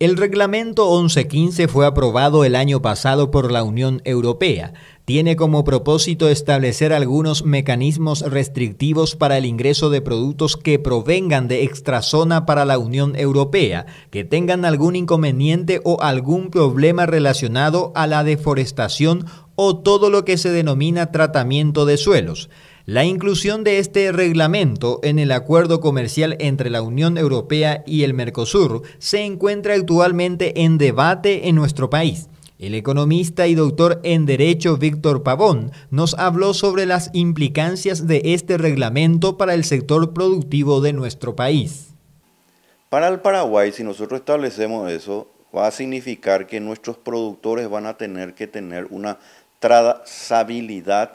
El reglamento 1115 fue aprobado el año pasado por la Unión Europea. Tiene como propósito establecer algunos mecanismos restrictivos para el ingreso de productos que provengan de extrazona para la Unión Europea, que tengan algún inconveniente o algún problema relacionado a la deforestación o todo lo que se denomina tratamiento de suelos. La inclusión de este reglamento en el acuerdo comercial entre la Unión Europea y el Mercosur se encuentra actualmente en debate en nuestro país. El economista y doctor en Derecho Víctor Pavón nos habló sobre las implicancias de este reglamento para el sector productivo de nuestro país. Para el Paraguay, si nosotros establecemos eso, va a significar que nuestros productores van a tener que tener una trazabilidad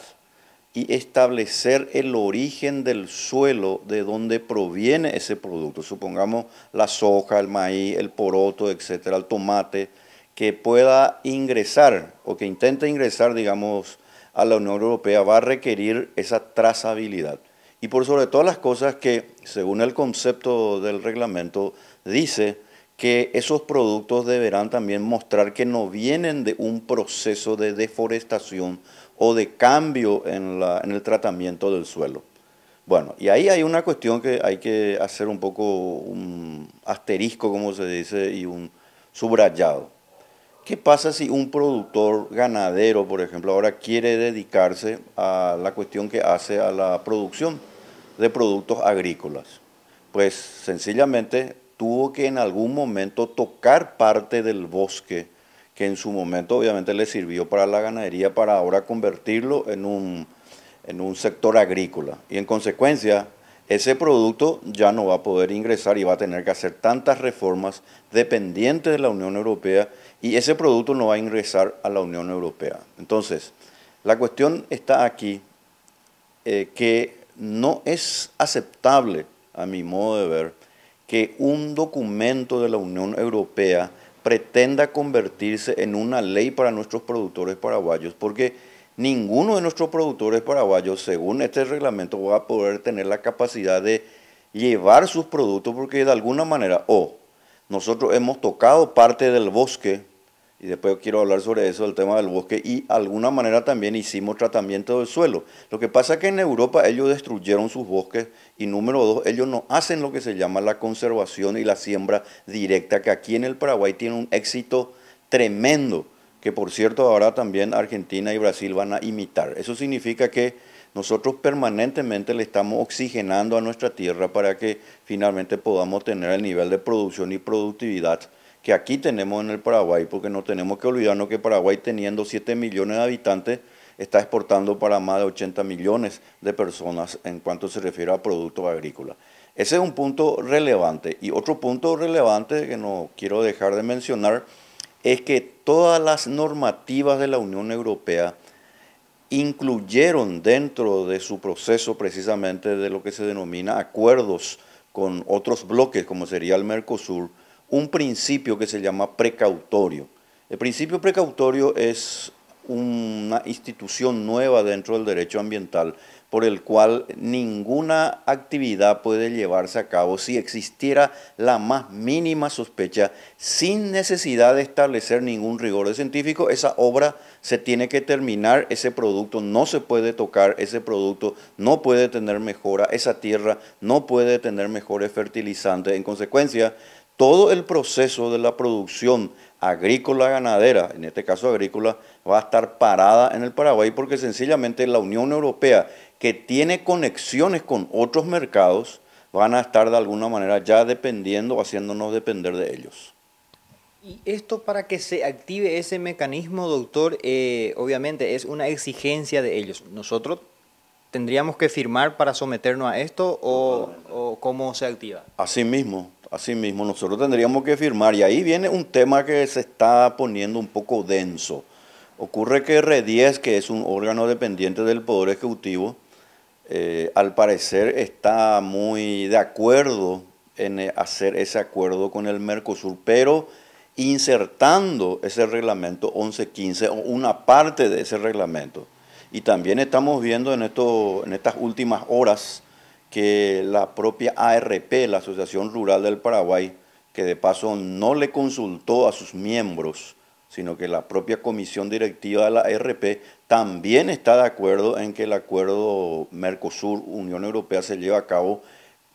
y establecer el origen del suelo de donde proviene ese producto. Supongamos la soja, el maíz, el poroto, etcétera, el tomate, que pueda ingresar o que intente ingresar, digamos, a la Unión Europea va a requerir esa trazabilidad. Y por sobre todas las cosas que, según el concepto del reglamento, dice que esos productos deberán también mostrar que no vienen de un proceso de deforestación o de cambio en, el tratamiento del suelo. Bueno, y ahí hay una cuestión que hay que hacer un poco un asterisco, como se dice, y un subrayado. ¿Qué pasa si un productor ganadero, por ejemplo, ahora quiere dedicarse a la cuestión que hace a la producción de productos agrícolas? Pues sencillamente tuvo que en algún momento tocar parte del bosque que en su momento obviamente le sirvió para la ganadería para ahora convertirlo en un, sector agrícola. Y en consecuencia, ese producto ya no va a poder ingresar y va a tener que hacer tantas reformas dependientes de la Unión Europea y ese producto no va a ingresar a la Unión Europea. Entonces, la cuestión está aquí eh, que no es aceptable, a mi modo de ver, que un documento de la Unión Europea pretenda convertirse en una ley para nuestros productores paraguayos, porque ninguno de nuestros productores paraguayos, según este reglamento, va a poder tener la capacidad de llevar sus productos, porque de alguna manera, o nosotros hemos tocado parte del bosque y después quiero hablar sobre eso, el tema del bosque, y de alguna manera también hicimos tratamiento del suelo. Lo que pasa es que en Europa ellos destruyeron sus bosques y número dos, ellos no hacen lo que se llama la conservación y la siembra directa, que aquí en el Paraguay tiene un éxito tremendo, que por cierto ahora también Argentina y Brasil van a imitar. Eso significa que nosotros permanentemente le estamos oxigenando a nuestra tierra para que finalmente podamos tener el nivel de producción y productividad que aquí tenemos en el Paraguay, porque no tenemos que olvidarnos que Paraguay teniendo 7 millones de habitantes está exportando para más de 80 millones de personas en cuanto se refiere a productos agrícolas. Ese es un punto relevante. Y otro punto relevante que no quiero dejar de mencionar es que todas las normativas de la Unión Europea incluyeron dentro de su proceso precisamente de lo que se denomina acuerdos con otros bloques, como sería el Mercosur, un principio que se llama precautorio. El principio precautorio es una institución nueva dentro del derecho ambiental por el cual ninguna actividad puede llevarse a cabo si existiera la más mínima sospecha sin necesidad de establecer ningún rigor científico. Esa obra se tiene que terminar, ese producto no se puede tocar, ese producto no puede tener mejora, esa tierra no puede tener mejores fertilizantes. En consecuencia, todo el proceso de la producción agrícola ganadera, en este caso agrícola, va a estar parada en el Paraguay porque sencillamente la Unión Europea, que tiene conexiones con otros mercados, van a estar de alguna manera ya dependiendo, haciéndonos depender de ellos. Y esto para que se active ese mecanismo, doctor, eh, obviamente es una exigencia de ellos. Nosotros tendríamos que firmar para someternos a esto o, o cómo se activa. Así mismo, Asimismo, mismo, nosotros tendríamos que firmar. Y ahí viene un tema que se está poniendo un poco denso. Ocurre que R10, que es un órgano dependiente del Poder Ejecutivo, eh, al parecer está muy de acuerdo en eh, hacer ese acuerdo con el Mercosur, pero insertando ese reglamento 1115 o una parte de ese reglamento. Y también estamos viendo en, esto, en estas últimas horas que la propia ARP, la Asociación Rural del Paraguay, que de paso no le consultó a sus miembros, sino que la propia comisión directiva de la ARP también está de acuerdo en que el acuerdo Mercosur-Unión Europea se lleve a cabo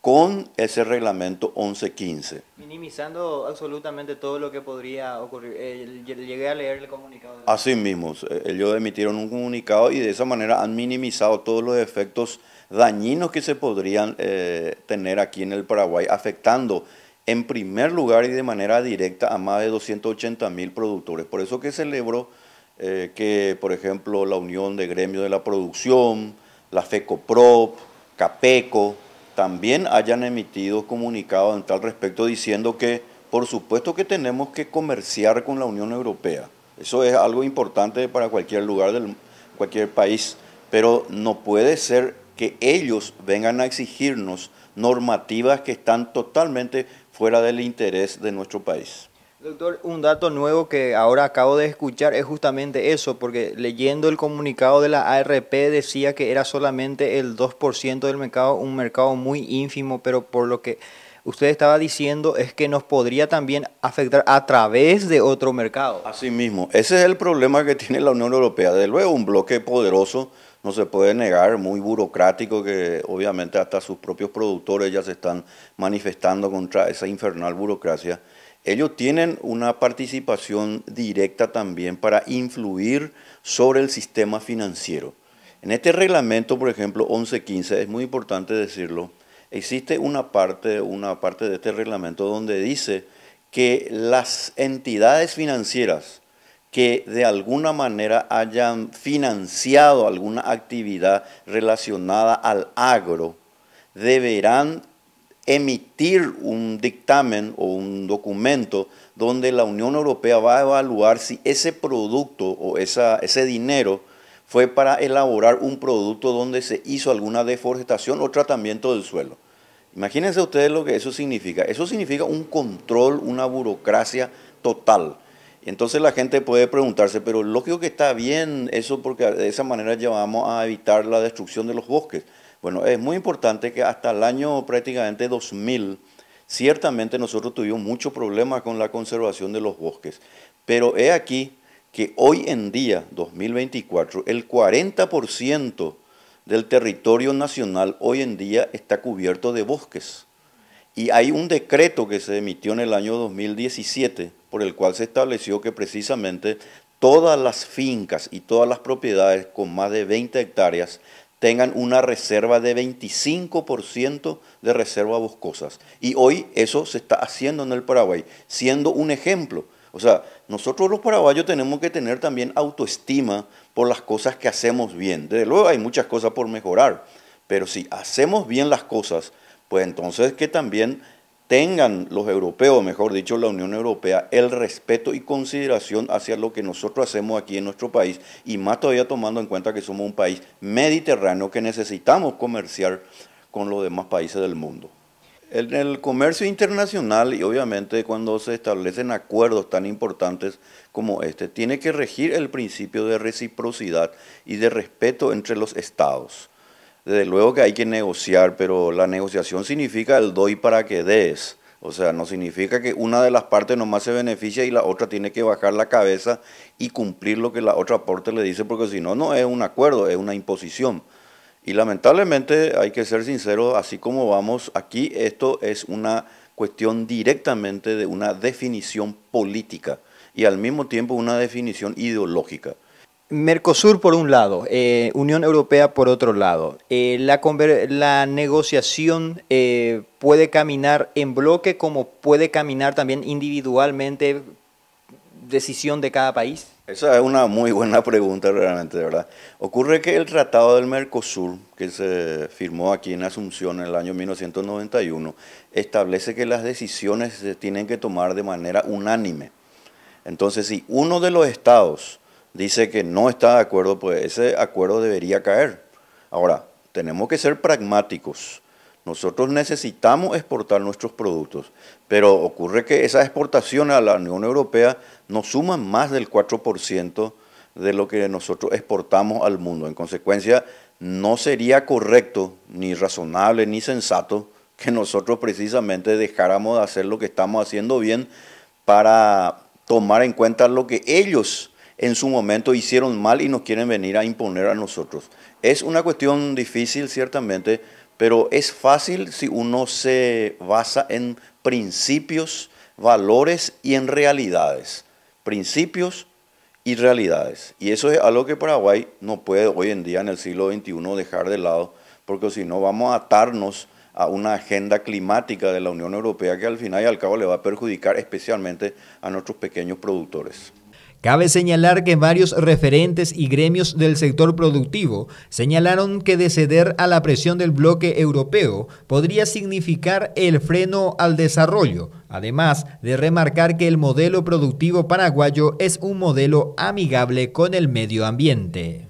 con ese reglamento 1115. Minimizando absolutamente todo lo que podría ocurrir. Eh, llegué a leer el comunicado. Así mismo, eh, ellos emitieron un comunicado y de esa manera han minimizado todos los efectos dañinos que se podrían eh, tener aquí en el Paraguay, afectando en primer lugar y de manera directa a más de 280 mil productores. Por eso que celebro que, por ejemplo, la Unión de Gremios de la Producción, la FECOPROP, CAPECO, también hayan emitido comunicados en tal respecto diciendo que por supuesto que tenemos que comerciar con la Unión Europea. Eso es algo importante para cualquier lugar del cualquier país, pero no puede ser que ellos vengan a exigirnos normativas que están totalmente fuera del interés de nuestro país. Doctor, un dato nuevo que ahora acabo de escuchar es justamente eso, porque leyendo el comunicado de la ARP decía que era solamente el 2% del mercado, un mercado muy ínfimo, pero por lo que usted estaba diciendo es que nos podría también afectar a través de otro mercado. Así mismo, ese es el problema que tiene la Unión Europea. De luego, un bloque poderoso no se puede negar, muy burocrático, que obviamente hasta sus propios productores ya se están manifestando contra esa infernal burocracia. Ellos tienen una participación directa también para influir sobre el sistema financiero. En este reglamento, por ejemplo, 1115, es muy importante decirlo, existe una parte, una parte de este reglamento donde dice que las entidades financieras, que de alguna manera hayan financiado alguna actividad relacionada al agro, deberán emitir un dictamen o un documento donde la Unión Europea va a evaluar si ese producto o ese dinero fue para elaborar un producto donde se hizo alguna deforestación o tratamiento del suelo. Imagínense ustedes lo que eso significa. Eso significa un control, una burocracia total. Entonces la gente puede preguntarse, pero lógico que está bien eso porque de esa manera llevamos a evitar la destrucción de los bosques. Bueno, es muy importante que hasta el año prácticamente 2000, ciertamente nosotros tuvimos muchos problemas con la conservación de los bosques, pero he aquí que hoy en día, 2024, el 40% del territorio nacional hoy en día está cubierto de bosques. Y hay un decreto que se emitió en el año 2017 por el cual se estableció que precisamente todas las fincas y todas las propiedades con más de 20 hectáreas tengan una reserva de 25% de reserva boscosas. Y hoy eso se está haciendo en el Paraguay, siendo un ejemplo. O sea, nosotros los paraguayos tenemos que tener también autoestima por las cosas que hacemos bien. Desde luego hay muchas cosas por mejorar, pero si hacemos bien las cosas, pues entonces que también tengan los europeos, mejor dicho la Unión Europea, el respeto y consideración hacia lo que nosotros hacemos aquí en nuestro país y más todavía tomando en cuenta que somos un país mediterráneo que necesitamos comerciar con los demás países del mundo. En el comercio internacional y obviamente cuando se establecen acuerdos tan importantes como este, tiene que regir el principio de reciprocidad y de respeto entre los estados. Desde luego que hay que negociar, pero la negociación significa el doy para que des. O sea, no significa que una de las partes nomás se beneficia y la otra tiene que bajar la cabeza y cumplir lo que la otra parte le dice, porque si no, no es un acuerdo, es una imposición. Y lamentablemente hay que ser sincero, así como vamos aquí, esto es una cuestión directamente de una definición política y al mismo tiempo una definición ideológica. Mercosur por un lado, eh, Unión Europea por otro lado. Eh, la, la, negociación eh, puede caminar en bloque como puede caminar también individualmente, decisión de cada país. Esa es una muy buena pregunta realmente, verdad. Ocurre que el Tratado del Mercosur, que se firmó aquí en Asunción en el año 1991, establece que las decisiones se tienen que tomar de manera unánime. Entonces, si uno de los estados dice que no está de acuerdo, pues ese acuerdo debería caer. Ahora, tenemos que ser pragmáticos. Nosotros necesitamos exportar nuestros productos, pero ocurre que esa exportación a la Unión Europea nos suma más del 4% de lo que nosotros exportamos al mundo. En consecuencia, no sería correcto, ni razonable, ni sensato que nosotros precisamente dejáramos de hacer lo que estamos haciendo bien para tomar en cuenta lo que ellos en su momento hicieron mal y nos quieren venir a imponer a nosotros. Es una cuestión difícil, ciertamente, pero es fácil si uno se basa en principios, valores y en realidades. Principios y realidades. Y eso es algo que Paraguay no puede hoy en día, en el siglo XXI, dejar de lado, porque si no vamos a atarnos a una agenda climática de la Unión Europea que al final y al cabo le va a perjudicar especialmente a nuestros pequeños productores. Cabe señalar que varios referentes y gremios del sector productivo señalaron que de ceder a la presión del bloque europeo podría significar el freno al desarrollo, además de remarcar que el modelo productivo paraguayo es un modelo amigable con el medio ambiente.